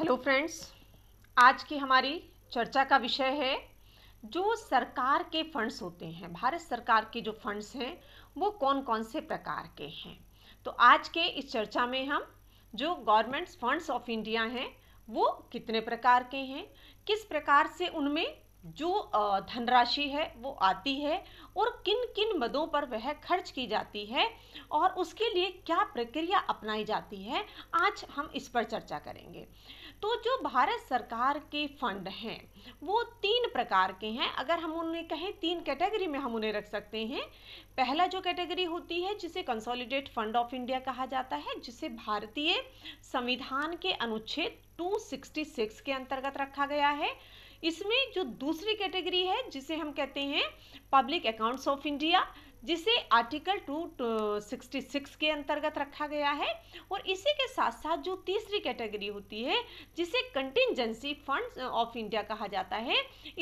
hello friends आज की हमारी चर्चा का विषय है जो सरकार के फंड्स होते हैं भारत सरकार के जो फंड्स हैं वो कौन कौन से प्रकार के हैं तो आज के इस चर्चा में हम जो गवर्नमेंट्स फंड्स ऑफ इंडिया हैं वो कितने प्रकार के हैं किस प्रकार से उनमें जो धनराशि है वो आती है और किन किन मदों पर वह खर्च की जाती है और उसके लिए क्या प्रक्रिया अपनाई जाती है आज हम इस पर चर्चा करेंगे तो जो भारत सरकार के फंड हैं वो तीन प्रकार के हैं अगर हम उन्हें कहें तीन कैटेगरी में हम उन्हें रख सकते हैं पहला जो कैटेगरी होती है जिसे कंसोलिडेट फंड ऑफ इंडिया कहा जाता है जिसे भारतीय संविधान के अनुच्छेद 266 के अंतर्गत रखा गया है इसमें जो दूसरी कैटेगरी है जिसे हम कहते हैं पब्लिक अकाउंट्स ऑफ इंडिया जिसे आर्टिकल 266 के अंतर्गत रखा गया है और इसी के साथ साथ जो तीसरी कैटेगरी होती है जिसे कंटिजेंसी फंड्स ऑफ इंडिया कहा जाता है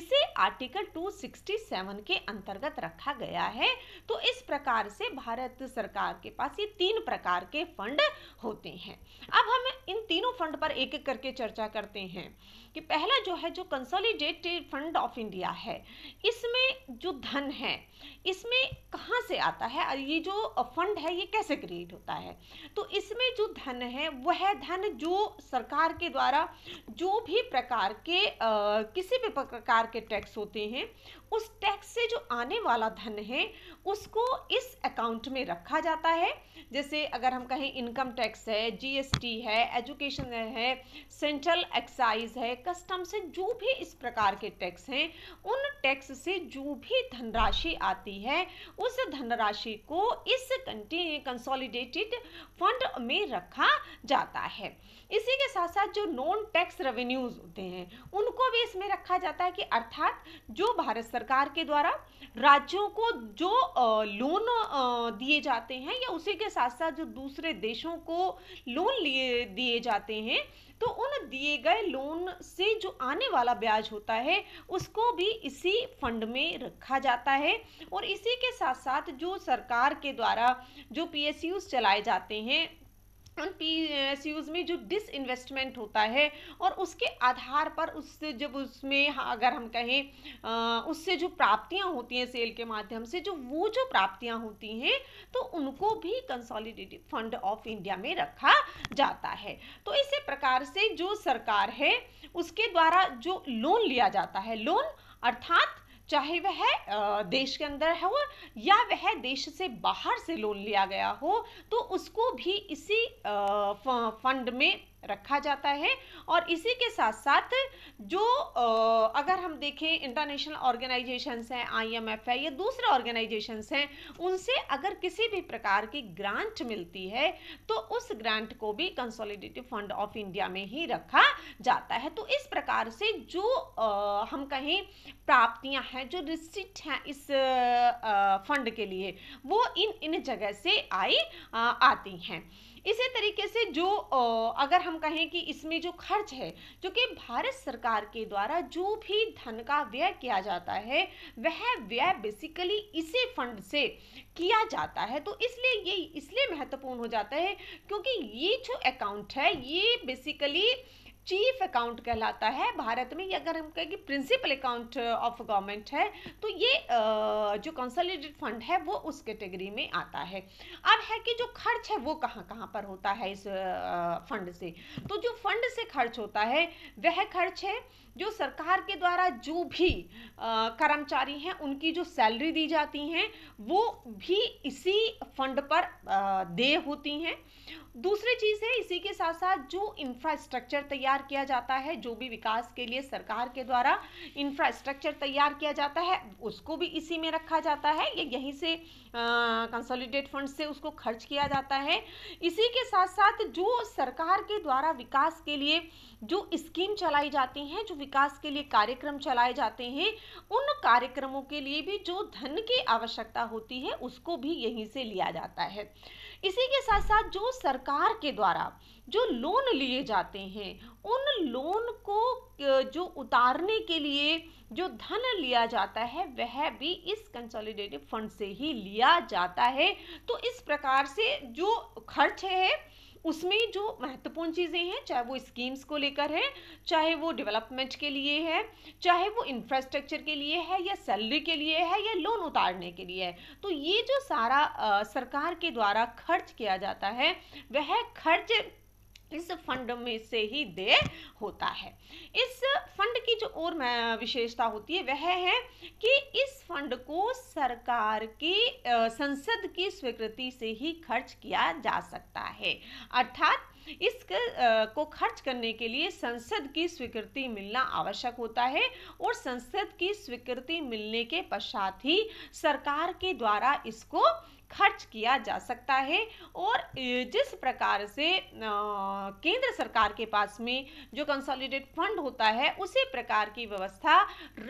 इसे आर्टिकल 267 के अंतर्गत रखा गया है तो इस प्रकार से भारत सरकार के पास ये तीन प्रकार के फंड होते हैं अब हम इन तीनों फंड पर एक एक करके चर्चा करते हैं कि पहला जो है जो कंसोलिडेटेड फंड ऑफ इंडिया है इसमें जो धन है इसमें कहाँ से आता है और ये जो फंड है ये कैसे क्रिएट होता है तो इसमें जो धन है वह धन जो सरकार के द्वारा जो भी प्रकार के आ, किसी भी प्रकार के टैक्स होते हैं उस टैक्स से जो आने वाला धन है उसको इस अकाउंट में रखा जाता है जैसे अगर हम कहें इनकम टैक्स है जीएसटी है एजुकेशन है सेंट्रल एक्साइज है कस्टम से जो भी इस प्रकार के टैक्स हैं उन टैक्स से जो भी धनराशि आती है उस उस धनराशि को इस कंसोलिडेटेड फंड में रखा जाता है इसी के साथ साथ जो नॉन टैक्स रेवेन्यूज होते हैं उनको भी इसमें रखा जाता है कि अर्थात जो भारत सरकार के द्वारा राज्यों को जो लोन दिए जाते हैं या उसी के साथ साथ जो दूसरे देशों को लोन लिए दिए जाते हैं तो उन दिए गए लोन से जो आने वाला ब्याज होता है उसको भी इसी फंड में रखा जाता है और इसी के साथ साथ जो सरकार के द्वारा जो पी चलाए जाते हैं उन पी एस यूज़ में जो डिस इन्वेस्टमेंट होता है और उसके आधार पर उससे जब उसमें अगर हम कहें उससे जो प्राप्तियां होती हैं सेल के माध्यम से जो वो जो प्राप्तियां होती हैं तो उनको भी कंसोलिडेटेड फंड ऑफ इंडिया में रखा जाता है तो इसी प्रकार से जो सरकार है उसके द्वारा जो लोन लिया जाता है लोन अर्थात चाहे वह देश के अंदर हो या वह देश से बाहर से लोन लिया गया हो तो उसको भी इसी फंड में रखा जाता है और इसी के साथ साथ जो अगर हम देखें इंटरनेशनल ऑर्गेनाइजेशंस हैं आईएमएफ है या दूसरे ऑर्गेनाइजेशंस हैं उनसे अगर किसी भी प्रकार की ग्रांट मिलती है तो उस ग्रांट को भी कंसोलिडेटिव फंड ऑफ इंडिया में ही रखा जाता है तो इस प्रकार से जो आ, हम कहें प्राप्तियां हैं जो रिसिट हैं इस फंड के लिए वो इन इन जगह से आई आ, आती हैं इसी तरीके से जो अगर हम कहें कि इसमें जो खर्च है जो कि भारत सरकार के द्वारा जो भी धन का व्यय किया जाता है वह व्यय बेसिकली इसी फंड से किया जाता है तो इसलिए ये इसलिए महत्वपूर्ण हो जाता है क्योंकि ये जो अकाउंट है ये बेसिकली चीफ अकाउंट कहलाता है भारत में या अगर हम कहें कि प्रिंसिपल अकाउंट ऑफ गवर्नमेंट है तो ये जो कंसोलिडेटेड फंड है वो उस कैटेगरी में आता है अब है कि जो खर्च है वो कहाँ कहाँ पर होता है इस फंड से तो जो फंड से खर्च होता है वह खर्च है जो सरकार के द्वारा जो भी कर्मचारी हैं उनकी जो सैलरी दी जाती हैं वो भी इसी फंड पर देय होती हैं दूसरी चीज़ है इसी के साथ साथ जो इंफ्रास्ट्रक्चर तैयार तैयार किया जाता है जो भी विकास के लिए सरकार के द्वारा इंफ्रास्ट्रक्चर तैयार किया जाता है उसको भी इसी में रखा जाता है या यहीं से कंसोलिडेट फंड से उसको खर्च किया जाता है इसी के साथ साथ जो सरकार के द्वारा विकास के लिए जो स्कीम चलाई जाती हैं जो विकास के लिए कार्यक्रम चलाए जाते हैं उन कार्यक्रमों के लिए भी जो धन की आवश्यकता होती है उसको भी यहीं से लिया जाता है इसी के साथ साथ जो सरकार के द्वारा जो लोन लिए जाते हैं उन लोन को जो उतारने के लिए जो धन लिया जाता है वह भी इस कंसोलिडेटेड फंड से ही लिया जाता है तो इस प्रकार से जो खर्च है उसमें जो महत्वपूर्ण चीज़ें हैं चाहे वो स्कीम्स को लेकर है चाहे वो डेवलपमेंट के लिए है चाहे वो इंफ्रास्ट्रक्चर के लिए है या सैलरी के लिए है या लोन उतारने के लिए है तो ये जो सारा आ, सरकार के द्वारा खर्च किया जाता है वह खर्च इस फंड में से ही दे होता है इस फंड की जो और विशेषता होती है वह है कि इस फंड को सरकार की संसद की स्वीकृति से ही खर्च किया जा सकता है अर्थात इस को खर्च करने के लिए संसद की स्वीकृति मिलना आवश्यक होता है और संसद की स्वीकृति मिलने के पश्चात ही सरकार के द्वारा इसको खर्च किया जा सकता है और जिस प्रकार से केंद्र सरकार के पास में जो कंसोलिडेट फंड होता है उसी प्रकार की व्यवस्था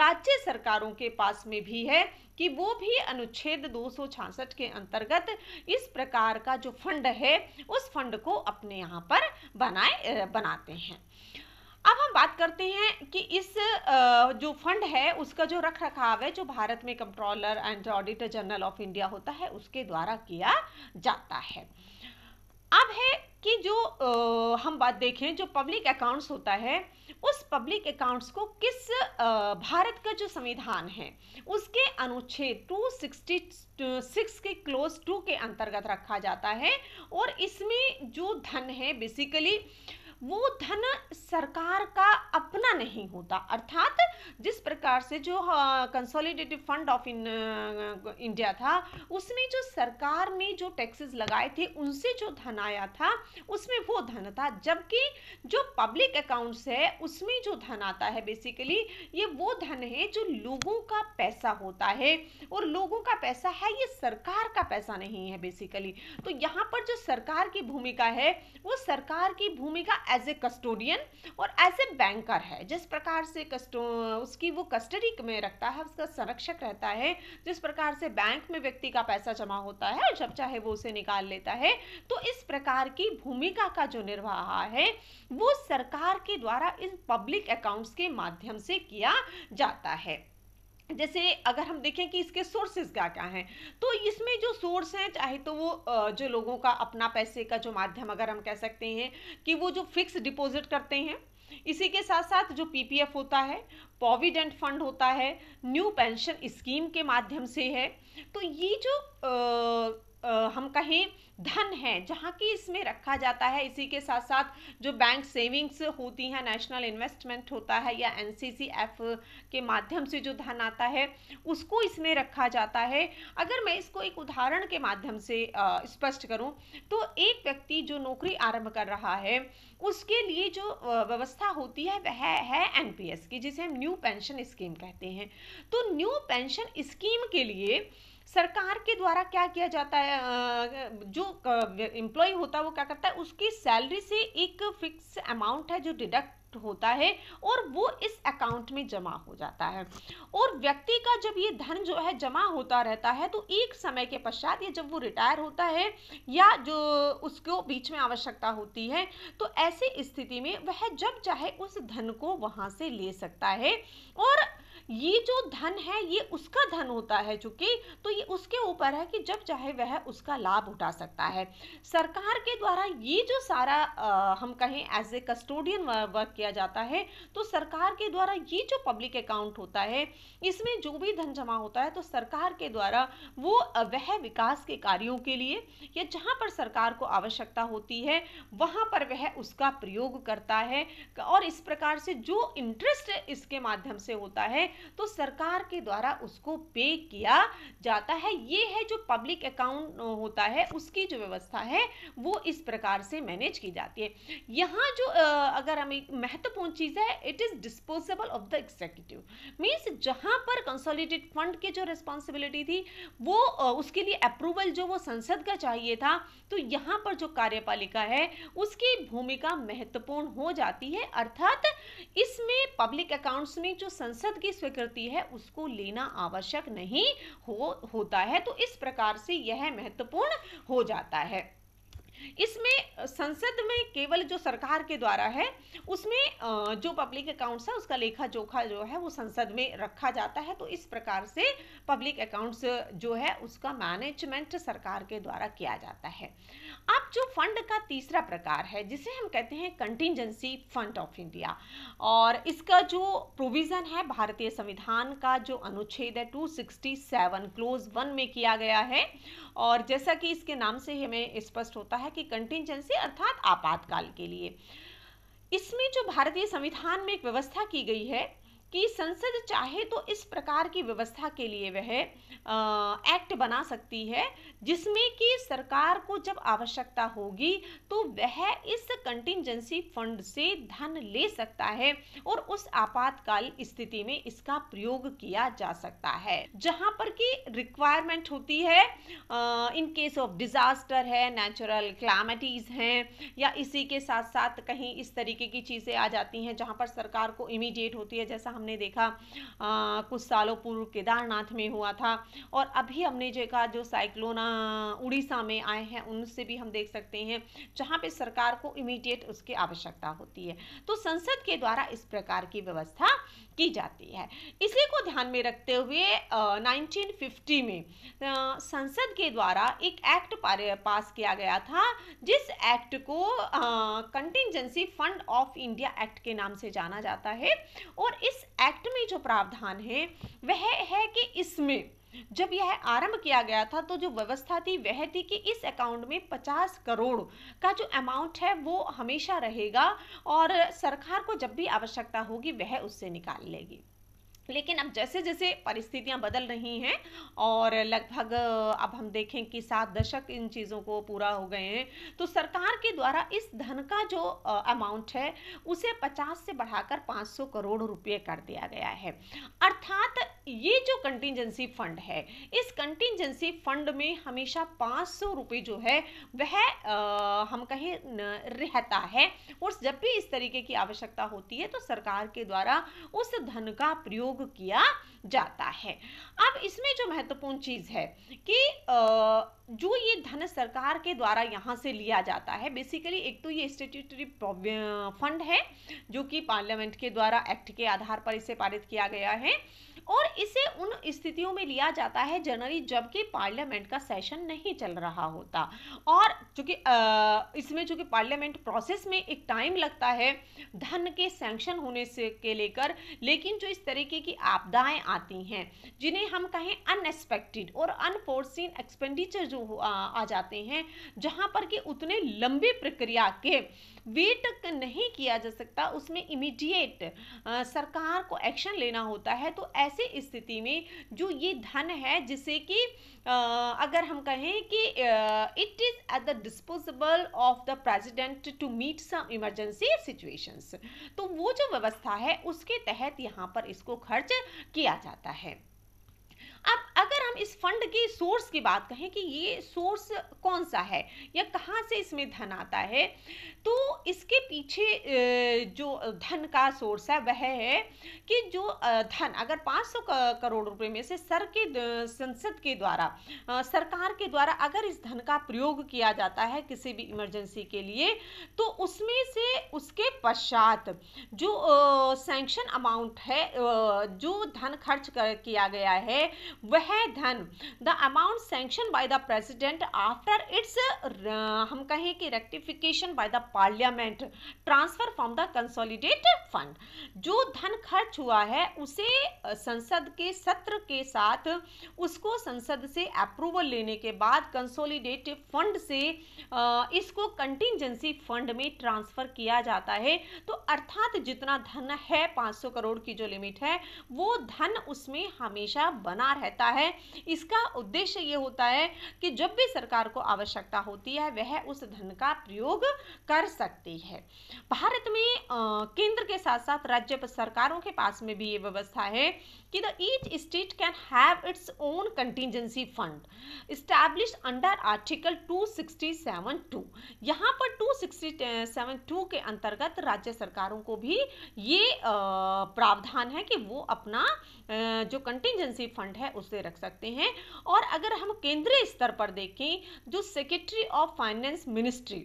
राज्य सरकारों के पास में भी है कि वो भी अनुच्छेद दो के अंतर्गत इस प्रकार का जो फंड है उस फंड को अपने यहाँ पर बनाए बनाते हैं अब हम बात करते हैं कि इस जो फंड है उसका जो रख रखाव है जो भारत में controller and auditor general of India होता है उसके द्वारा किया जाता है अब है कि जो आ, हम बात देखें जो पब्लिक अकाउंट्स होता है उस पब्लिक अकाउंट्स को किस आ, भारत का जो संविधान है उसके अनुच्छेद 266 के क्लोज टू के अंतर्गत रखा जाता है और इसमें जो धन है बेसिकली वो धन सरकार का अपना नहीं होता अर्थात जिस प्रकार से जो consolidated fund of in India था उसमें जो सरकार ने जो टैक्सेस लगाए थे उनसे जो धन आया था उसमें वो धन था जबकि जो पब्लिक अकाउंट्स है उसमें जो धन आता है बेसिकली ये वो धन है जो लोगों का पैसा होता है और लोगों का पैसा है ये सरकार का पैसा नहीं है बेसिकली तो यहाँ पर जो सरकार की भूमिका है वो सरकार की भूमिका एज ए कस्टोडियन और एज ए बैंकर है जिस प्रकार से कस्टो उसकी वो कस्टडी में रखता है उसका संरक्षक रहता है जिस प्रकार से बैंक में व्यक्ति का पैसा जमा होता है और जब चाहे वो उसे निकाल लेता है तो इस प्रकार की भूमिका का जो निर्वाह है वो सरकार के द्वारा इन पब्लिक अकाउंट्स के माध्यम से किया जाता है जैसे अगर हम देखें कि इसके सोर्सेज क्या क्या हैं तो इसमें जो सोर्स हैं चाहे तो वो जो लोगों का अपना पैसे का जो माध्यम अगर हम कह सकते हैं कि वो जो फिक्स डिपॉजिट करते हैं इसी के साथ साथ जो पीपीएफ होता है प्रोविडेंट फंड होता है न्यू पेंशन स्कीम के माध्यम से है तो ये जो आ, आ, हम कहें धन है जहाँ की इसमें रखा जाता है इसी के साथ साथ जो बैंक सेविंग्स होती हैं नेशनल इन्वेस्टमेंट होता है या एन के माध्यम से जो धन आता है उसको इसमें रखा जाता है अगर मैं इसको एक उदाहरण के माध्यम से स्पष्ट करूँ तो एक व्यक्ति जो नौकरी आरंभ कर रहा है उसके लिए जो व्यवस्था होती है वह है एन की जिसे हम न्यू पेंशन स्कीम कहते हैं तो न्यू पेंशन स्कीम के लिए सरकार के द्वारा क्या किया जाता है जो एम्प्लॉय होता है वो क्या करता है उसकी सैलरी से एक फिक्स अमाउंट है जो डिडक्ट होता है और वो इस अकाउंट में जमा हो जाता है और व्यक्ति का जब ये धन जो है जमा होता रहता है तो एक समय के पश्चात ये जब वो रिटायर होता है या जो उसको बीच में आवश्यकता होती है तो ऐसी स्थिति में वह जब चाहे उस धन को वहाँ से ले सकता है और ये जो धन है ये उसका धन होता है चूँकि तो ये उसके ऊपर है कि जब चाहे वह उसका लाभ उठा सकता है सरकार के द्वारा ये जो सारा आ, हम कहें एज ए कस्टोडियन वर्क किया जाता है तो सरकार के द्वारा ये जो पब्लिक अकाउंट होता है इसमें जो भी धन जमा होता है तो सरकार के द्वारा वो वह विकास के कार्यों के लिए या जहाँ पर सरकार को आवश्यकता होती है वहाँ पर वह उसका प्रयोग करता है और इस प्रकार से जो इंटरेस्ट इसके माध्यम से होता है तो सरकार के द्वारा उसको पे किया जाता है ये है जो पब्लिक अकाउंट होता है उसकी जो व्यवस्था है वो इस प्रकार से मैनेज की जाती है यहाँ जो अगर हम एक महत्वपूर्ण चीज़ है it is disposable of the executive means जहाँ पर कंसोलिडेटेड फंड की जो रिस्पॉन्सिबिलिटी थी वो उसके लिए अप्रूवल जो वो संसद का चाहिए था तो यहाँ पर जो कार्यपालिका है उसकी भूमिका महत्वपूर्ण हो जाती है अर्थात इसमें पब्लिक अकाउंट्स में जो संसद की स्वीकृति है उसको लेना आवश्यक नहीं हो होता है तो इस प्रकार से यह महत्वपूर्ण हो जाता है इसमें संसद में केवल जो सरकार के द्वारा है उसमें जो पब्लिक अकाउंट्स है उसका लेखा जोखा जो है वो संसद में रखा जाता है तो इस प्रकार से पब्लिक अकाउंट्स जो है उसका मैनेजमेंट सरकार के द्वारा किया जाता है अब जो फंड का तीसरा प्रकार है जिसे हम कहते हैं कंटिजेंसी फंड ऑफ इंडिया और इसका जो प्रोविज़न है भारतीय संविधान का जो अनुच्छेद है टू क्लोज वन में किया गया है और जैसा कि इसके नाम से हमें स्पष्ट होता है कि कंटिजेंसी अर्थात आपातकाल के लिए इसमें जो भारतीय संविधान में एक व्यवस्था की गई है कि संसद चाहे तो इस प्रकार की व्यवस्था के लिए वह एक्ट बना सकती है जिसमें कि सरकार को जब आवश्यकता होगी तो वह इस कंटिजेंसी फंड से धन ले सकता है और उस आपातकाल स्थिति में इसका प्रयोग किया जा सकता है जहां पर की रिक्वायरमेंट होती है इन केस ऑफ डिजास्टर है नेचुरल क्लामिटीज हैं या इसी के साथ साथ कहीं इस तरीके की चीज़ें आ जाती हैं जहां पर सरकार को इमीडिएट होती है जैसा हम हमने देखा आ, कुछ सालों पूर्व केदारनाथ में हुआ था और अभी हमने देखा जो साइक्लोन उड़ीसा में आए हैं उनसे भी हम देख सकते हैं जहाँ पे सरकार को इमीडिएट उसकी आवश्यकता होती है तो संसद के द्वारा इस प्रकार की व्यवस्था की जाती है इसी को ध्यान में रखते हुए नाइनटीन फिफ्टी में संसद के द्वारा एक एक्ट पास किया गया था जिस एक्ट को contingency fund of India act के नाम से जाना जाता है और इस एक्ट में जो प्रावधान है वह है कि इसमें जब यह आरंभ किया गया था तो जो व्यवस्था थी वह थी कि इस अकाउंट में 50 करोड़ का जो अमाउंट है वो हमेशा रहेगा और सरकार को जब भी आवश्यकता होगी वह उससे निकाल लेगी लेकिन अब जैसे जैसे परिस्थितियां बदल रही हैं और लगभग अब हम देखें कि सात दशक इन चीज़ों को पूरा हो गए हैं तो सरकार के द्वारा इस धन का जो अमाउंट है उसे 50 से बढ़ाकर 500 करोड़ रुपए कर दिया गया है अर्थात ये जो कंटिजेंसी फंड है इस कंटिजेंसी फंड में हमेशा पाँच सौ जो है वह आ, हम कहें रहता है और जब भी इस तरीके की आवश्यकता होती है तो सरकार के द्वारा उस धन का प्रयोग किया जाता है अब इसमें जो महत्वपूर्ण चीज़ है कि जो ये धन सरकार के द्वारा यहाँ से लिया जाता है बेसिकली एक तो ये स्टेट्यूटरी फंड है जो कि पार्लियामेंट के द्वारा एक्ट के आधार पर इसे पारित किया गया है और इसे उन स्थितियों में लिया जाता है जनरली जबकि पार्लियामेंट का सेशन नहीं चल रहा होता और चूंकि इसमें चूंकि पार्लियामेंट प्रोसेस में एक टाइम लगता है धन के सैंक्शन होने से के लेकर लेकिन जो इस तरीके की आपदाएं आती हैं जिन्हें हम कहें अनएक्सपेक्टेड और अनफोर्सिन एक्सपेंडिचर जो आ, आ जाते हैं जहाँ पर कि उतने लंबी प्रक्रिया के वेट नहीं किया जा सकता उसमें इमीडिएट सरकार को एक्शन लेना होता है तो ऐसी स्थिति में जो ये धन है जिसे कि अगर हम कहें कि it is at the disposable of the president to meet some emergency situations तो वो जो व्यवस्था है उसके तहत यहाँ पर इसको खर्च किया जाता है अब अगर हम इस फंड के सोर्स की बात कहें कि ये सोर्स कौन सा है या कहाँ से इसमें धन आता है तो इसके पीछे जो धन का सोर्स है वह है कि जो धन अगर 500 करोड़ रुपए में से सर के संसद के द्वारा सरकार के द्वारा अगर इस धन का प्रयोग किया जाता है किसी भी इमरजेंसी के लिए तो उसमें से उसके पश्चात जो सैंक्शन अमाउंट है जो धन खर्च कर किया गया है वह धन the amount sanction by the president after its हम कहें कि rectification by the parliament transfer from the consolidate fund जो धन खर्च हुआ है उसे संसद के सत्र के साथ उसको संसद से अप्रूवल लेने के बाद कंसोलिडेटिव फंड से इसको कंटिजेंसी फंड में ट्रांसफर किया जाता है तो अर्थात जितना धन है 500 करोड़ की जो लिमिट है वो धन उसमें हमेशा बना रहे रहता है इसका उद्देश्य ये होता है कि जब भी सरकार को आवश्यकता होती है वह उस धन का प्रयोग कर सकती है भारत में केंद्र के साथ साथ राज्य सरकारों के पास में भी ये व्यवस्था है कि the each state can have its own contingency fund establish under article 2672 यहाँ पर 2672 के अंतर्गत राज्य सरकारों को भी ये प्रावधान है कि वो अपना जो कंटिजेंसी फंड है उसे रख सकते हैं और अगर हम केंद्रीय स्तर पर देखें जो secretary of finance ministry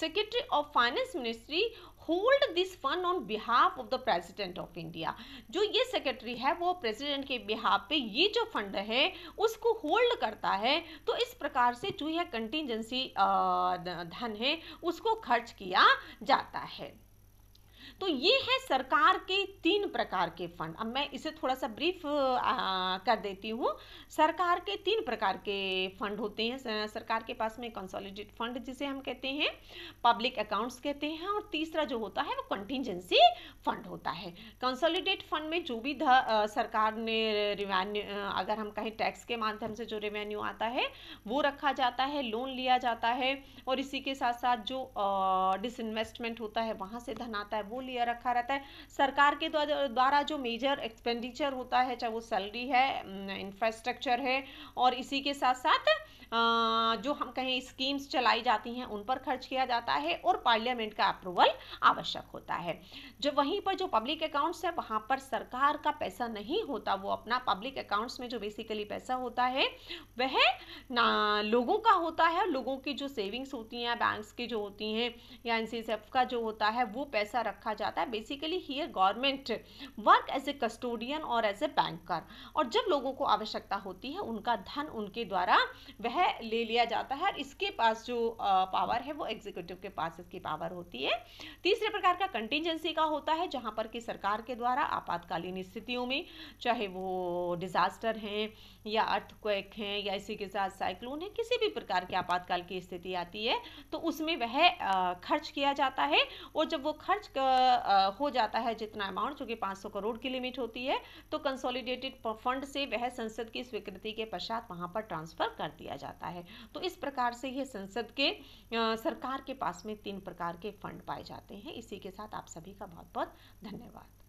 secretary of finance ministry hold this fund on behalf of the president of India जो ये सेक्रेटरी है वो प्रेसिडेंट के बिहाफ पे ये जो फंड है उसको होल्ड करता है तो इस प्रकार से जो यह कंटिजेंसी धन है उसको खर्च किया जाता है तो ये है सरकार के तीन प्रकार के फंड अब मैं इसे थोड़ा सा ब्रीफ आ, कर देती हूँ सरकार के तीन प्रकार के फंड होते हैं सरकार के पास में कंसोलिडेट फंड जिसे हम कहते हैं पब्लिक अकाउंट्स कहते हैं और तीसरा जो होता है वो कंटिजेंसी फंड होता है कंसोलिडेट फंड में जो भी सरकार ने रिवेन्यू अगर हम कहें टैक्स के माध्यम से जो रेवेन्यू आता है वो रखा जाता है लोन लिया जाता है और इसी के साथ साथ जो डिसइन्वेस्टमेंट होता है वहाँ से धन आता है वो लिए रखा रहता है सरकार के द्वारा जो मेजर एक्सपेंडिचर होता है चाहे वो सैलरी है इंफ्रास्ट्रक्चर है और इसी के साथ साथ जो हम कहें स्कीम्स चलाई जाती हैं उन पर खर्च किया जाता है और पार्लियामेंट का अप्रूवल आवश्यक होता है जो वहीं पर जो पब्लिक अकाउंट्स है वहाँ पर सरकार का पैसा नहीं होता वो अपना पब्लिक अकाउंट्स में जो बेसिकली पैसा होता है वह ना लोगों का होता है लोगों की जो सेविंग्स होती हैं बैंक्स की जो होती हैं या एन का जो होता है वो पैसा रख रखा जाता है basically here government work as a custodian और एज ए बैंकर और जब लोगों को आवश्यकता होती है उनका धन उनके द्वारा वह ले लिया जाता है इसके पास जो पावर है वो एग्जीक्यूटिव के पास इसकी पावर होती है तीसरे प्रकार का कंटिजेंसी का होता है जहाँ पर कि सरकार के द्वारा आपातकालीन स्थितियों में चाहे वो डिजास्टर हैं या अर्थक्वेक हैं या इसी के साथ साइक्लोन है किसी भी प्रकार के आपातकाल की स्थिति आती है तो उसमें वह खर्च किया जाता है और जब वो खर्च हो जाता है जितना अमाउंट पांच 500 करोड़ की लिमिट होती है तो कंसोलिडेटेड फंड से वह संसद की स्वीकृति के पश्चात वहां पर ट्रांसफर कर दिया जाता है तो इस प्रकार से यह संसद के सरकार के पास में तीन प्रकार के फंड पाए जाते हैं इसी के साथ आप सभी का बहुत बहुत धन्यवाद